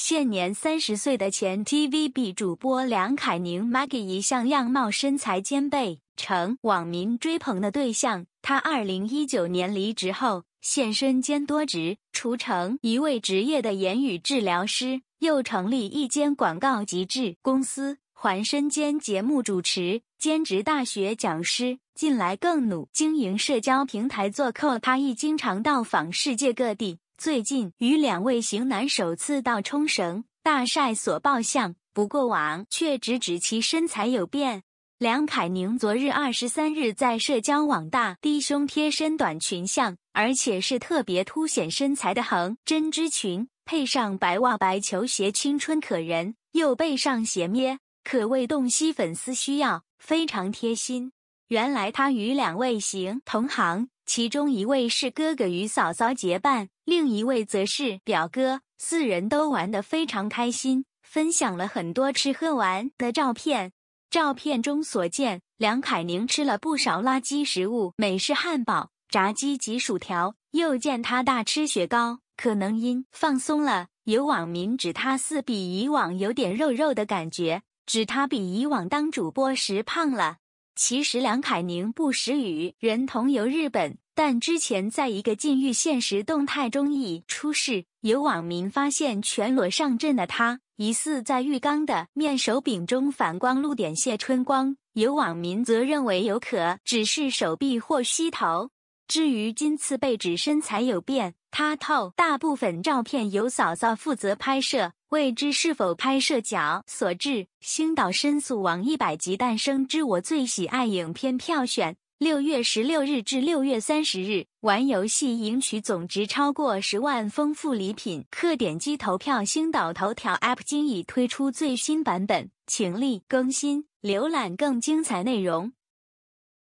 现年三十岁的前 TVB 主播梁凯宁 Maggie 一向样貌身材兼备，成网民追捧的对象。他二零一九年离职后，现身兼多职，除成一位职业的言语治疗师，又成立一间广告极致公司，还身兼节目主持、兼职大学讲师。近来更努经营社交平台做客，他亦经常到访世界各地。最近与两位型男首次到冲绳大晒所爆相，不过网却直指其身材有变。梁凯宁昨日二十三日在社交网大低胸贴身短裙相，而且是特别凸显身材的横针织裙，配上白袜白球鞋，青春可人，右背上斜咩，可谓洞悉粉丝需要，非常贴心。原来他与两位型同行。其中一位是哥哥与嫂嫂结伴，另一位则是表哥，四人都玩得非常开心，分享了很多吃喝玩的照片。照片中所见，梁凯宁吃了不少垃圾食物，美式汉堡、炸鸡及薯条，又见他大吃雪糕，可能因放松了。有网民指他似比以往有点肉肉的感觉，指他比以往当主播时胖了。其实梁凯宁不时与人同游日本，但之前在一个禁欲现实动态中已出事。有网民发现全裸上阵的他疑似在浴缸的面手柄中反光露点泄春光，有网民则认为有可只是手臂或膝头。至于今次被指身材有变，他透大部分照片由嫂嫂负责拍摄，未知是否拍摄角所致。星岛申诉网一百集诞生之我最喜爱影片票选，六月十六日至六月三十日，玩游戏赢取总值超过十万丰富礼品，可点击投票。星岛头条 App 今已推出最新版本，请立更新浏览更精彩内容。